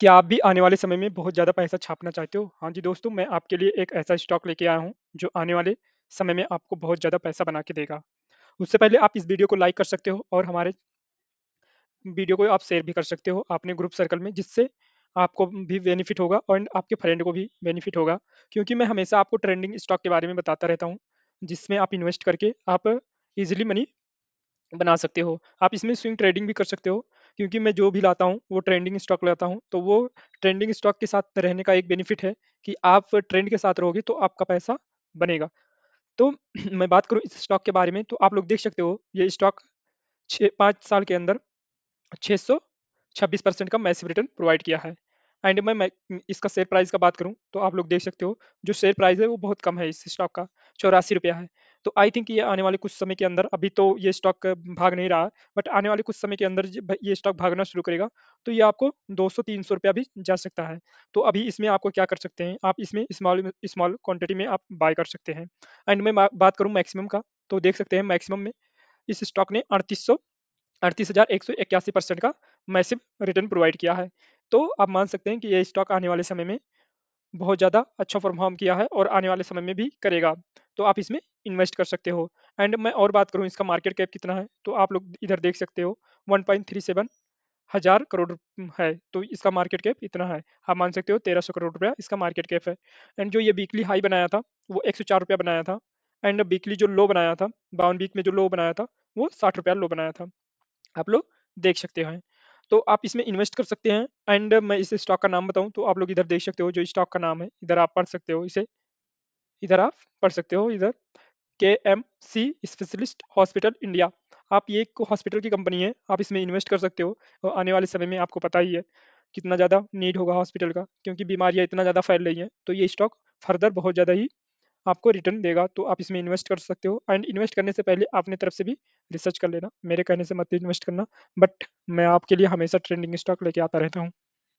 क्या आप भी आने वाले समय में बहुत ज़्यादा पैसा छापना चाहते हो हाँ जी दोस्तों मैं आपके लिए एक ऐसा स्टॉक लेके आया हूँ जो आने वाले समय में आपको बहुत ज़्यादा पैसा बना के देगा उससे पहले आप इस वीडियो को लाइक कर सकते हो और हमारे वीडियो को आप शेयर भी कर सकते हो अपने ग्रुप सर्कल में जिससे आपको भी बेनिफिट होगा और आपके फ्रेंड को भी बेनिफिट होगा क्योंकि मैं हमेशा आपको ट्रेंडिंग स्टॉक के बारे में बताता रहता हूँ जिसमें आप इन्वेस्ट करके आप इजिली मनी बना सकते हो आप इसमें स्विंग ट्रेडिंग भी कर सकते हो क्योंकि मैं जो भी लाता हूँ वो ट्रेंडिंग स्टॉक लाता हूँ तो वो ट्रेंडिंग स्टॉक के साथ रहने का एक बेनिफिट है कि आप ट्रेंड के साथ रहोगे तो आपका पैसा बनेगा तो मैं बात करूँ इस स्टॉक के बारे में तो आप लोग देख सकते हो ये स्टॉक छः पाँच साल के अंदर छः सौ छब्बीस परसेंट का मैसिव रिटर्न प्रोवाइड किया है एंड मैं, मैं इसका शेयर प्राइस का बात करूं तो आप लोग देख सकते हो जो शेयर प्राइस है वो बहुत कम है इस स्टॉक का चौरासी रुपया है तो आई थिंक ये आने वाले कुछ समय के अंदर अभी तो ये स्टॉक भाग नहीं रहा बट आने वाले कुछ समय के अंदर ये स्टॉक भागना शुरू करेगा तो ये आपको 200-300 सौ रुपया भी जा सकता है तो अभी इसमें आपको क्या कर सकते हैं आप इसमें स्मॉल स्मॉल क्वांटिटी में आप बाय कर सकते हैं एंड मैं बात करूँ मैक्सिमम का तो देख सकते हैं मैक्सिमम में इस स्टॉक ने अड़तीस सौ अड़तीस हज़ार एक सौ इक्यासी परसेंट का मैसिव रिटर्न प्रोवाइड किया है तो आप मान सकते हैं कि ये स्टॉक आने वाले समय में बहुत ज़्यादा अच्छा परफॉर्म किया है और आने वाले समय में भी करेगा तो आप इसमें इन्वेस्ट कर सकते हो एंड मैं और बात करूँ इसका मार्केट कैप कितना है तो आप लोग इधर देख सकते हो वन पॉइंट थ्री सेवन हजार करोड़ है तो इसका मार्केट कैप इतना है आप मान सकते हो तेरह सौ करोड़ रुपया इसका मार्केट कैप है एंड जो ये वीकली हाई बनाया था वो एक सौ चार रुपया बनाया था एंड वीकली जो लो बनाया था बावन वीक में जो लो बनाया था वो साठ रुपया लो बनाया था आप लोग देख सकते हैं तो आप इसमें इन्वेस्ट कर सकते हैं एंड मैं इस स्टॉक का नाम बताऊं तो आप लोग इधर देख सकते हो जो स्टॉक का नाम है इधर आप पढ़ सकते हो इसे इधर आप पढ़ सकते हो इधर के M C specialist hospital India आप ये एक हॉस्पिटल की कंपनी है आप इसमें इन्वेस्ट कर सकते हो और आने वाले समय में आपको पता ही है कितना ज़्यादा नीड होगा हॉस्पिटल का क्योंकि बीमारियाँ इतना ज़्यादा फैल रही हैं तो ये स्टॉक फर्दर बहुत ज़्यादा ही आपको रिटर्न देगा तो आप इसमें इन्वेस्ट कर सकते हो एंड इन्वेस्ट करने से पहले अपने तरफ से भी रिसर्च कर लेना मेरे कहने से मत इन्वेस्ट करना बट मैं आपके लिए हमेशा ट्रेंडिंग स्टॉक लेके आता रहता हूँ